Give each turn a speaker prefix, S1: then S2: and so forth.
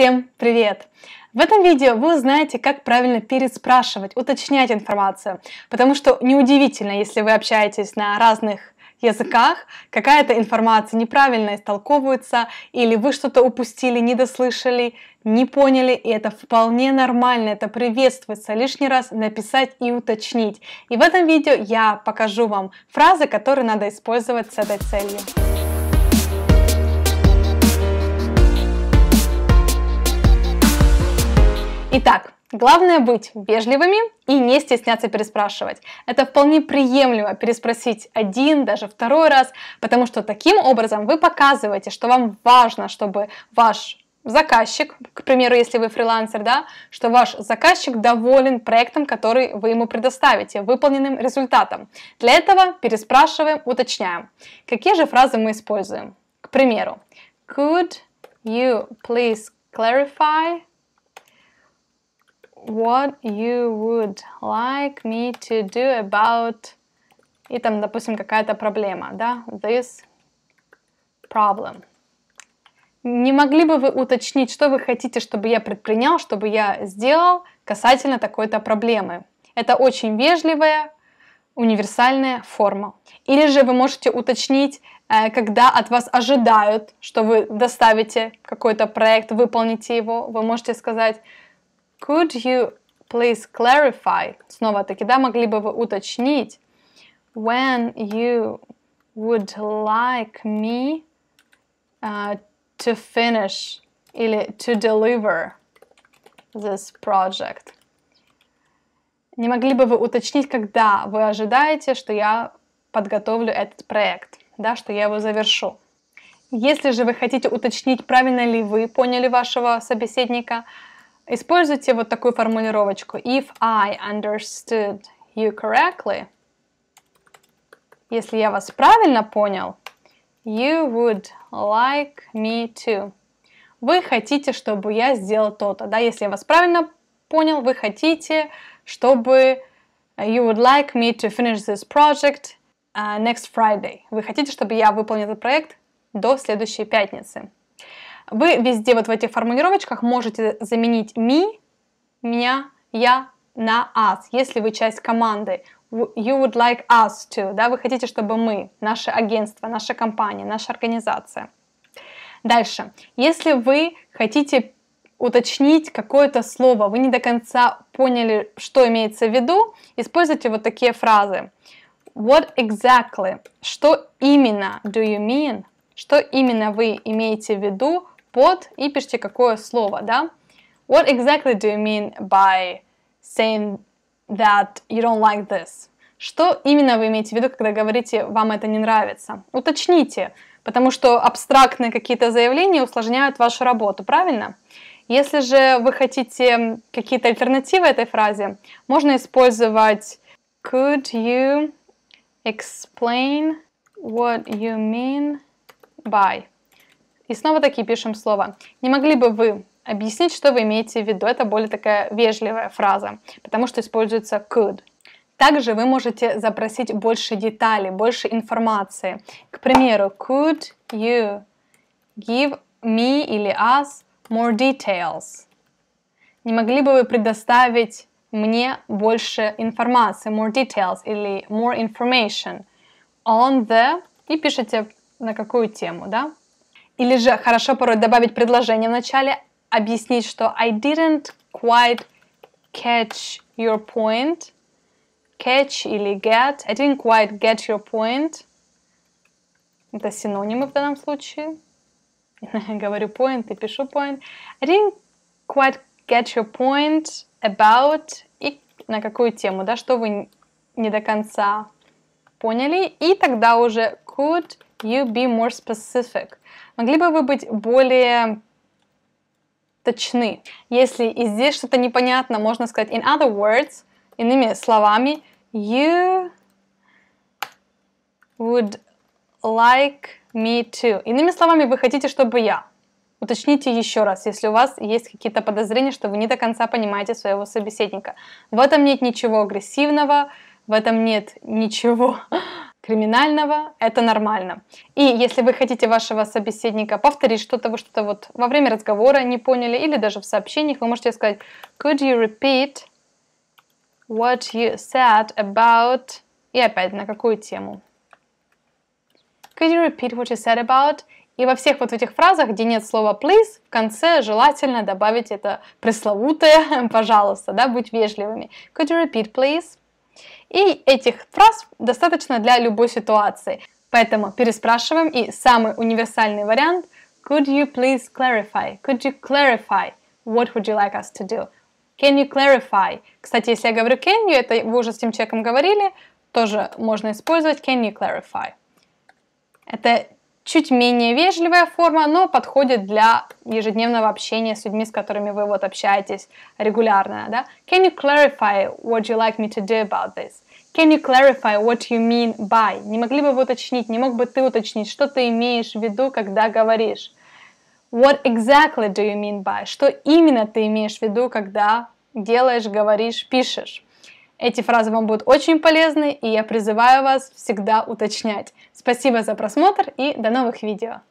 S1: Всем привет! В этом видео вы узнаете, как правильно переспрашивать, уточнять информацию, потому что неудивительно, если вы общаетесь на разных языках, какая-то информация неправильно истолковывается, или вы что-то упустили, недослышали, не поняли, и это вполне нормально, это приветствуется лишний раз написать и уточнить. И в этом видео я покажу вам фразы, которые надо использовать с этой целью. Итак, Главное быть вежливыми и не стесняться переспрашивать. Это вполне приемлемо переспросить один, даже второй раз, потому что таким образом вы показываете, что вам важно, чтобы ваш заказчик, к примеру, если вы фрилансер, да, что ваш заказчик доволен проектом, который вы ему предоставите, выполненным результатом. Для этого переспрашиваем, уточняем. Какие же фразы мы используем? К примеру, could you please clarify what you would like me to do about... И там, допустим, какая-то проблема, да? This problem. Не могли бы вы уточнить, что вы хотите, чтобы я предпринял, чтобы я сделал касательно такой-то проблемы? Это очень вежливая, универсальная форма. Или же вы можете уточнить, э, когда от вас ожидают, что вы доставите какой-то проект, выполните его. Вы можете сказать Could you please clarify? Снова-таки, да, могли бы вы уточнить? When you would like me uh, to finish или to deliver this project? Не могли бы вы уточнить, когда вы ожидаете, что я подготовлю этот проект, да, что я его завершу? Если же вы хотите уточнить, правильно ли вы поняли вашего собеседника, Используйте вот такую формулировочку. If I understood you correctly, если я вас правильно понял, you would like me to. Вы хотите, чтобы я сделал то-то, да? Если я вас правильно понял, вы хотите, чтобы you would like me to finish this project uh, next Friday. Вы хотите, чтобы я выполнил этот проект до следующей пятницы. Вы везде вот в этих формулировочках можете заменить me, меня, я на us, если вы часть команды. You would like us to, да, вы хотите, чтобы мы, наше агентство, наша компания, наша организация. Дальше, если вы хотите уточнить какое-то слово, вы не до конца поняли, что имеется в виду, используйте вот такие фразы. What exactly? Что именно do you mean? Что именно вы имеете в виду под и пишите какое слово, да? What exactly do you mean by saying that you don't like this? Что именно вы имеете в виду, когда говорите «вам это не нравится»? Уточните, потому что абстрактные какие-то заявления усложняют вашу работу, правильно? Если же вы хотите какие-то альтернативы этой фразе, можно использовать Could you explain what you mean by? И снова-таки пишем слово. Не могли бы вы объяснить, что вы имеете в виду? Это более такая вежливая фраза, потому что используется could. Также вы можете запросить больше деталей, больше информации. К примеру, could you give me или us more details? Не могли бы вы предоставить мне больше информации, more details или more information on the, и пишите на какую тему, да? Или же хорошо порой добавить предложение в начале, объяснить, что I didn't quite catch your point. Catch или get. I didn't quite get your point. Это синонимы в данном случае. Говорю point и пишу point. I didn't quite get your point about и на какую тему, да, что вы не до конца поняли. И тогда уже could you be more specific? Могли бы вы быть более точны? Если и здесь что-то непонятно, можно сказать in other words, иными словами, you would like me to. Иными словами, вы хотите, чтобы я. Уточните еще раз, если у вас есть какие-то подозрения, что вы не до конца понимаете своего собеседника. В этом нет ничего агрессивного, в этом нет ничего криминального, это нормально. И если вы хотите вашего собеседника повторить что-то, вы что-то вот во время разговора не поняли, или даже в сообщениях, вы можете сказать «Could you repeat what you said about...» И опять, на какую тему? «Could you repeat what you said about...» И во всех вот этих фразах, где нет слова please, в конце желательно добавить это пресловутое «пожалуйста», да, быть вежливыми. «Could you repeat, please?» И этих фраз достаточно для любой ситуации. Поэтому переспрашиваем и самый универсальный вариант Could you please clarify? Could you clarify? What would you like us to do? Can you clarify? Кстати, если я говорю can you, это вы уже с тем человеком говорили, тоже можно использовать can you clarify. Это чуть менее вежливая форма, но подходит для ежедневного общения с людьми, с которыми вы вот общаетесь регулярно, да? Can you clarify what you like me to do about this? Can you clarify what you mean by? Не могли бы вы уточнить, не мог бы ты уточнить, что ты имеешь в виду, когда говоришь? What exactly do you mean by? Что именно ты имеешь в виду, когда делаешь, говоришь, пишешь? Эти фразы вам будут очень полезны, и я призываю вас всегда уточнять. Спасибо за просмотр и до новых видео!